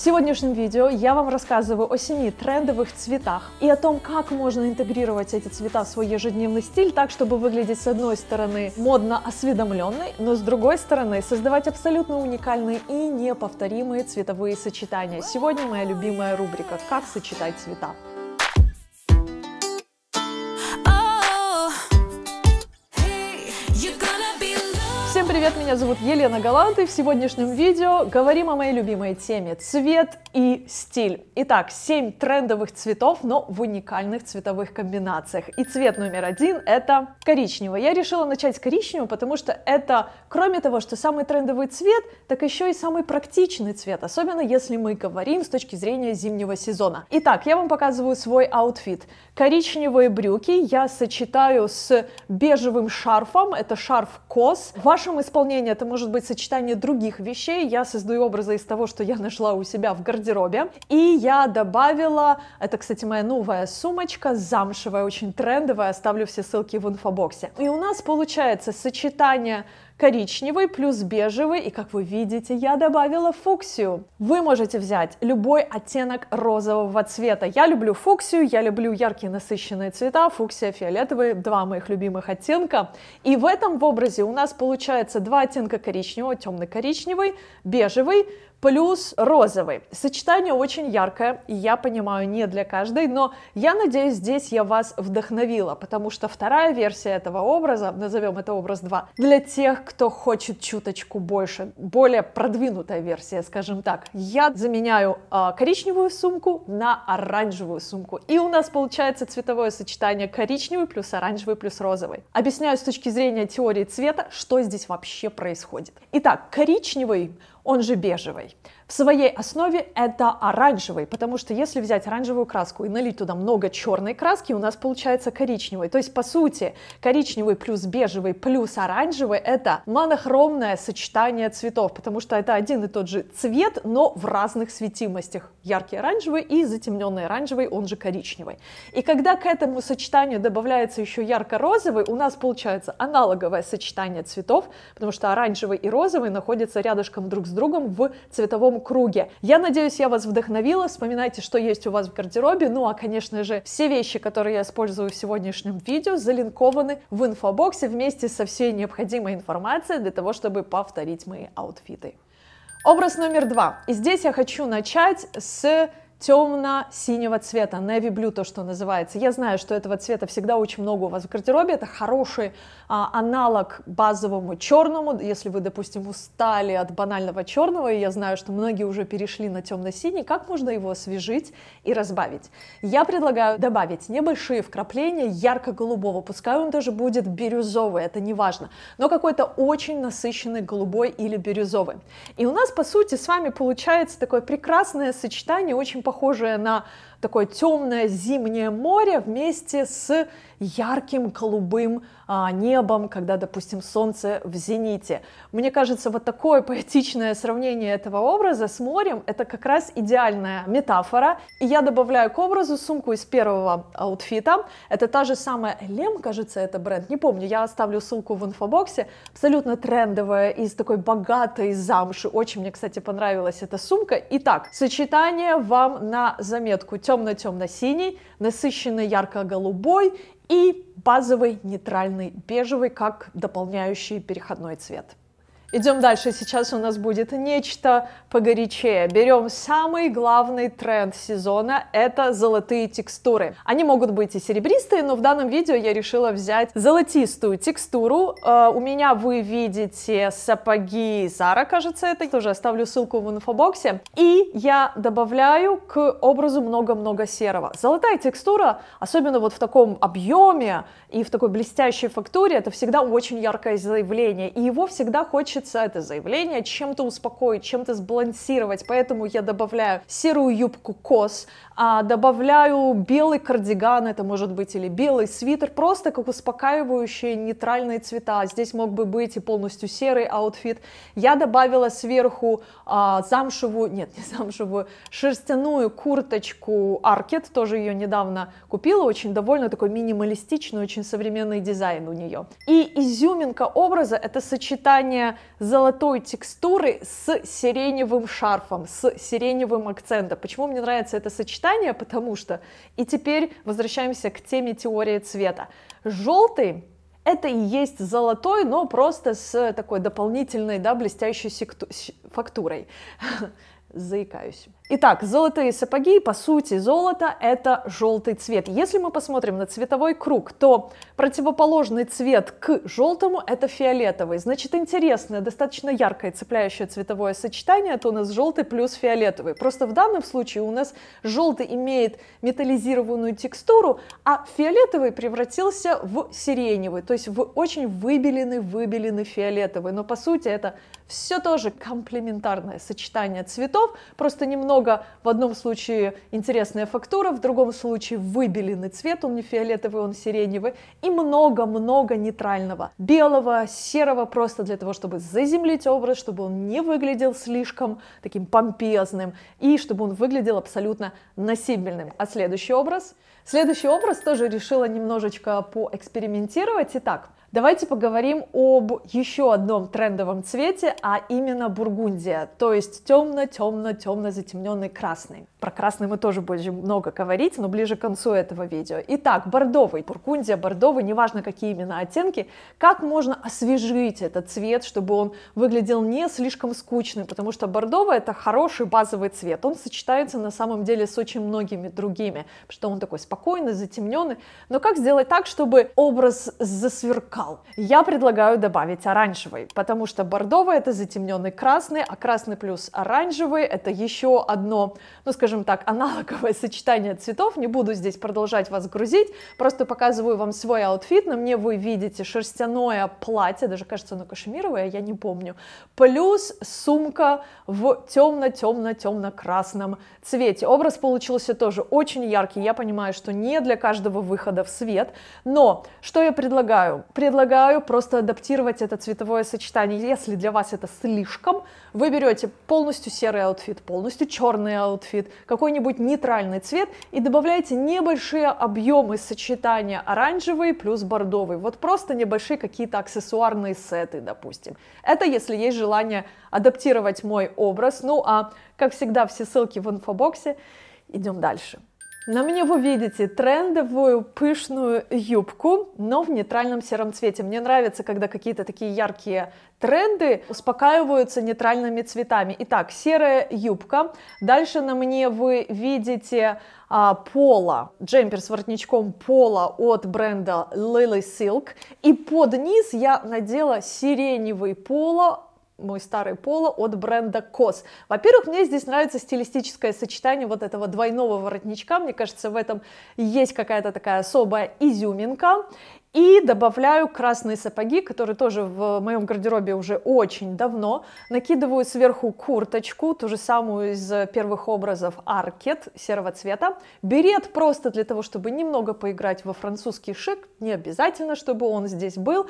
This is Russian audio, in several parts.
В сегодняшнем видео я вам рассказываю о семи трендовых цветах и о том, как можно интегрировать эти цвета в свой ежедневный стиль так, чтобы выглядеть с одной стороны модно осведомленной, но с другой стороны создавать абсолютно уникальные и неповторимые цветовые сочетания. Сегодня моя любимая рубрика «Как сочетать цвета». привет! Меня зовут Елена Галант, и в сегодняшнем видео говорим о моей любимой теме – цвет и стиль. Итак, 7 трендовых цветов, но в уникальных цветовых комбинациях. И цвет номер один – это коричневый. Я решила начать с коричневого, потому что это, кроме того, что самый трендовый цвет, так еще и самый практичный цвет, особенно если мы говорим с точки зрения зимнего сезона. Итак, я вам показываю свой аутфит. Коричневые брюки я сочетаю с бежевым шарфом, это шарф кос. Вашему Путем исполнения это может быть сочетание других вещей. Я создаю образы из того, что я нашла у себя в гардеробе. И я добавила, это, кстати, моя новая сумочка, замшевая, очень трендовая, оставлю все ссылки в инфобоксе. И у нас получается сочетание коричневый плюс бежевый, и как вы видите, я добавила фуксию. Вы можете взять любой оттенок розового цвета. Я люблю фуксию, я люблю яркие насыщенные цвета, фуксия, фиолетовый два моих любимых оттенка. И в этом в образе у нас получается два оттенка коричневого, темно-коричневый, бежевый, плюс розовый. Сочетание очень яркое, и я понимаю, не для каждой, но я надеюсь, здесь я вас вдохновила, потому что вторая версия этого образа, назовем это образ 2, для тех, кто хочет чуточку больше, более продвинутая версия, скажем так. Я заменяю э, коричневую сумку на оранжевую сумку. И у нас получается цветовое сочетание коричневый плюс оранжевый плюс розовый. Объясняю с точки зрения теории цвета, что здесь вообще происходит. Итак, коричневый он же бежевый. В своей основе это оранжевый, потому что если взять оранжевую краску и налить туда много черной краски, у нас получается коричневый. То есть, по сути, коричневый плюс бежевый плюс оранжевый – это монохромное сочетание цветов, потому что это один и тот же цвет, но в разных светимостях. Яркий оранжевый и затемненный оранжевый, он же коричневый. И когда к этому сочетанию добавляется еще ярко-розовый, у нас получается аналоговое сочетание цветов, потому что оранжевый и розовый находятся рядышком друг с другом другом в цветовом круге. Я надеюсь, я вас вдохновила. Вспоминайте, что есть у вас в гардеробе. Ну а, конечно же, все вещи, которые я использую в сегодняшнем видео, залинкованы в инфобоксе вместе со всей необходимой информацией для того, чтобы повторить мои аутфиты. Образ номер два. И здесь я хочу начать с темно-синего цвета, navy blue то, что называется. Я знаю, что этого цвета всегда очень много у вас в гардеробе, это хороший а, аналог базовому черному, если вы, допустим, устали от банального черного, и я знаю, что многие уже перешли на темно-синий, как можно его освежить и разбавить? Я предлагаю добавить небольшие вкрапления ярко-голубого, пускай он даже будет бирюзовый, это не важно, но какой-то очень насыщенный голубой или бирюзовый. И у нас, по сути, с вами получается такое прекрасное сочетание очень похожее на такое темное зимнее море вместе с ярким голубым а, небом, когда, допустим, солнце в зените. Мне кажется, вот такое поэтичное сравнение этого образа с морем — это как раз идеальная метафора. И я добавляю к образу сумку из первого аутфита. Это та же самая Лем, кажется, это бренд, не помню, я оставлю ссылку в инфобоксе. Абсолютно трендовая, из такой богатой замши. Очень мне, кстати, понравилась эта сумка. Итак, сочетание вам на заметку темно-темно-синий, насыщенный ярко-голубой и базовый нейтральный бежевый как дополняющий переходной цвет. Идем дальше. Сейчас у нас будет нечто погорячее. Берем самый главный тренд сезона. Это золотые текстуры. Они могут быть и серебристые, но в данном видео я решила взять золотистую текстуру. Э, у меня вы видите сапоги Зара, кажется, это. Тоже оставлю ссылку в инфобоксе. И я добавляю к образу много-много серого. Золотая текстура, особенно вот в таком объеме и в такой блестящей фактуре, это всегда очень яркое заявление. И его всегда хочется хочется это заявление чем-то успокоить, чем-то сбалансировать, поэтому я добавляю серую юбку кос, а добавляю белый кардиган, это может быть или белый свитер, просто как успокаивающие нейтральные цвета. Здесь мог бы быть и полностью серый аутфит. Я добавила сверху а, замшевую, нет, не замшевую, шерстяную курточку Аркет, тоже ее недавно купила, очень довольно такой минималистичный, очень современный дизайн у нее. И изюминка образа — это сочетание золотой текстуры с сиреневым шарфом, с сиреневым акцентом. Почему мне нравится это сочетание? Потому что... И теперь возвращаемся к теме теории цвета. Желтый это и есть золотой, но просто с такой дополнительной, да, блестящей фактурой. Заикаюсь. Итак, золотые сапоги, по сути, золото – это желтый цвет. Если мы посмотрим на цветовой круг, то противоположный цвет к желтому – это фиолетовый. Значит, интересное, достаточно яркое цепляющее цветовое сочетание – это у нас желтый плюс фиолетовый. Просто в данном случае у нас желтый имеет металлизированную текстуру, а фиолетовый превратился в сиреневый, то есть в очень выбеленный-выбеленный фиолетовый. Но, по сути, это все тоже комплементарное сочетание цветов, просто немного много, в одном случае интересная фактура, в другом случае выбеленный цвет, он не фиолетовый, он сиреневый, и много-много нейтрального, белого, серого, просто для того, чтобы заземлить образ, чтобы он не выглядел слишком таким помпезным, и чтобы он выглядел абсолютно носибельным. А следующий образ? Следующий образ тоже решила немножечко поэкспериментировать. Итак, Давайте поговорим об еще одном трендовом цвете, а именно бургундия, то есть темно-темно-темно затемненный красный. Про красный мы тоже будем много говорить, но ближе к концу этого видео. Итак, бордовый, бургундия, бордовый, неважно какие именно оттенки, как можно освежить этот цвет, чтобы он выглядел не слишком скучным, потому что бордовый это хороший базовый цвет, он сочетается на самом деле с очень многими другими, что он такой спокойный, затемненный, но как сделать так, чтобы образ засверкал, бокал. Я предлагаю добавить оранжевый, потому что бордовый это затемненный красный, а красный плюс оранжевый это еще одно, ну скажем так, аналоговое сочетание цветов. Не буду здесь продолжать вас грузить, просто показываю вам свой аутфит. На мне вы видите шерстяное платье, даже кажется оно кашемировое, я не помню, плюс сумка в темно-темно-темно-красном цвете. Образ получился тоже очень яркий, я понимаю, что не для каждого выхода в свет, но что я предлагаю? Предлагаю предлагаю просто адаптировать это цветовое сочетание. Если для вас это слишком, вы берете полностью серый аутфит, полностью черный аутфит, какой-нибудь нейтральный цвет и добавляете небольшие объемы сочетания оранжевый плюс бордовый. Вот просто небольшие какие-то аксессуарные сеты, допустим. Это если есть желание адаптировать мой образ. Ну а, как всегда, все ссылки в инфобоксе. Идем дальше. На мне вы видите трендовую пышную юбку, но в нейтральном сером цвете. Мне нравится, когда какие-то такие яркие тренды успокаиваются нейтральными цветами. Итак, серая юбка. Дальше на мне вы видите а, поло, джемпер с воротничком поло от бренда Lily Silk. И под низ я надела сиреневый поло мой старый поло от бренда COS. Во-первых, мне здесь нравится стилистическое сочетание вот этого двойного воротничка. Мне кажется, в этом есть какая-то такая особая изюминка. И добавляю красные сапоги, которые тоже в моем гардеробе уже очень давно. Накидываю сверху курточку, ту же самую из первых образов аркет серого цвета. Берет просто для того, чтобы немного поиграть во французский шик. Не обязательно, чтобы он здесь был.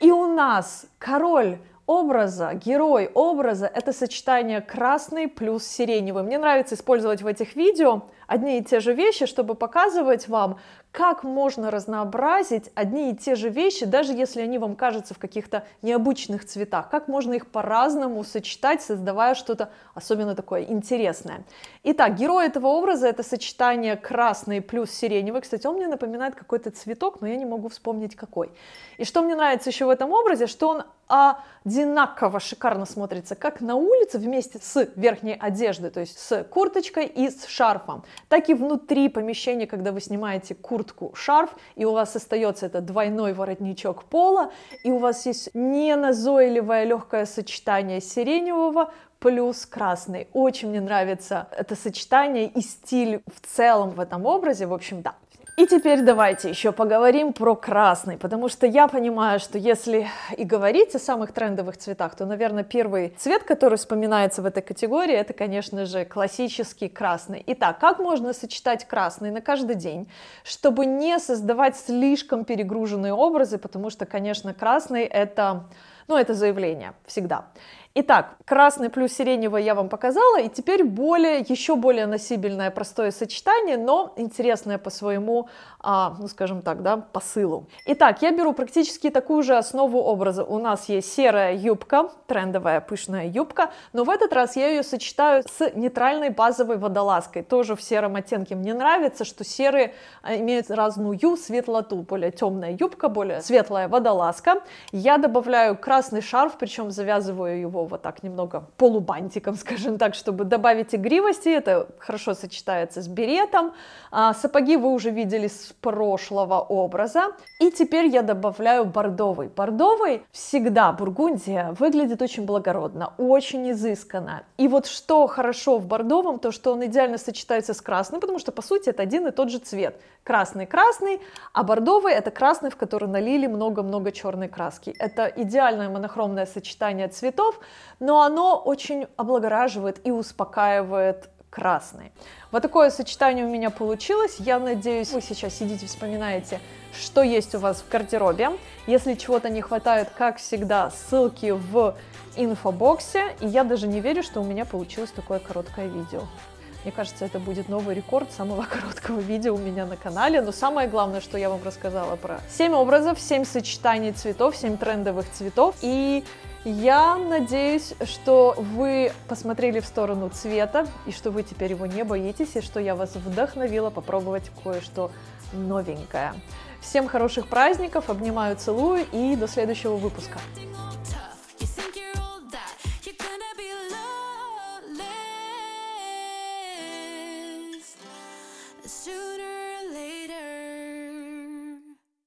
И у нас король образа, герой образа — это сочетание красный плюс сиреневый. Мне нравится использовать в этих видео одни и те же вещи, чтобы показывать вам, как можно разнообразить одни и те же вещи, даже если они вам кажутся в каких-то необычных цветах, как можно их по-разному сочетать, создавая что-то особенно такое интересное. Итак, герой этого образа это сочетание красный плюс сиреневый. Кстати, он мне напоминает какой-то цветок, но я не могу вспомнить какой. И что мне нравится еще в этом образе, что он одинаково шикарно смотрится, как на улице вместе с верхней одеждой, то есть с курточкой и с шарфом так и внутри помещения, когда вы снимаете куртку, шарф, и у вас остается этот двойной воротничок пола, и у вас есть не назойливое легкое сочетание сиреневого, плюс красный. Очень мне нравится это сочетание и стиль в целом в этом образе. В общем, да, и теперь давайте еще поговорим про красный, потому что я понимаю, что если и говорить о самых трендовых цветах, то, наверное, первый цвет, который вспоминается в этой категории, это, конечно же, классический красный. Итак, как можно сочетать красный на каждый день, чтобы не создавать слишком перегруженные образы, потому что, конечно, красный это ну, это заявление всегда. Итак, красный плюс сиреневый я вам показала, и теперь более, еще более носибельное простое сочетание, но интересное по своему, а, ну скажем так, да, посылу. Итак, я беру практически такую же основу образа. У нас есть серая юбка, трендовая пышная юбка, но в этот раз я ее сочетаю с нейтральной базовой водолазкой, тоже в сером оттенке. Мне нравится, что серые а, имеют разную светлоту, более темная юбка, более светлая водолазка. Я добавляю красный шарф, причем завязываю его такого так немного полубантиком, скажем так, чтобы добавить игривости. Это хорошо сочетается с беретом. А, сапоги вы уже видели с прошлого образа. И теперь я добавляю бордовый. Бордовый всегда Бургундия выглядит очень благородно, очень изысканно. И вот что хорошо в бордовом, то что он идеально сочетается с красным, потому что по сути это один и тот же цвет. Красный-красный, а бордовый это красный, в который налили много-много черной краски. Это идеальное монохромное сочетание цветов, но оно очень облагораживает и успокаивает красный. Вот такое сочетание у меня получилось. Я надеюсь, вы сейчас сидите, вспоминаете, что есть у вас в гардеробе. Если чего-то не хватает, как всегда, ссылки в инфобоксе. И я даже не верю, что у меня получилось такое короткое видео. Мне кажется, это будет новый рекорд самого короткого видео у меня на канале. Но самое главное, что я вам рассказала про 7 образов, 7 сочетаний цветов, 7 трендовых цветов и я надеюсь, что вы посмотрели в сторону цвета, и что вы теперь его не боитесь, и что я вас вдохновила попробовать кое-что новенькое. Всем хороших праздников, обнимаю, целую и до следующего выпуска.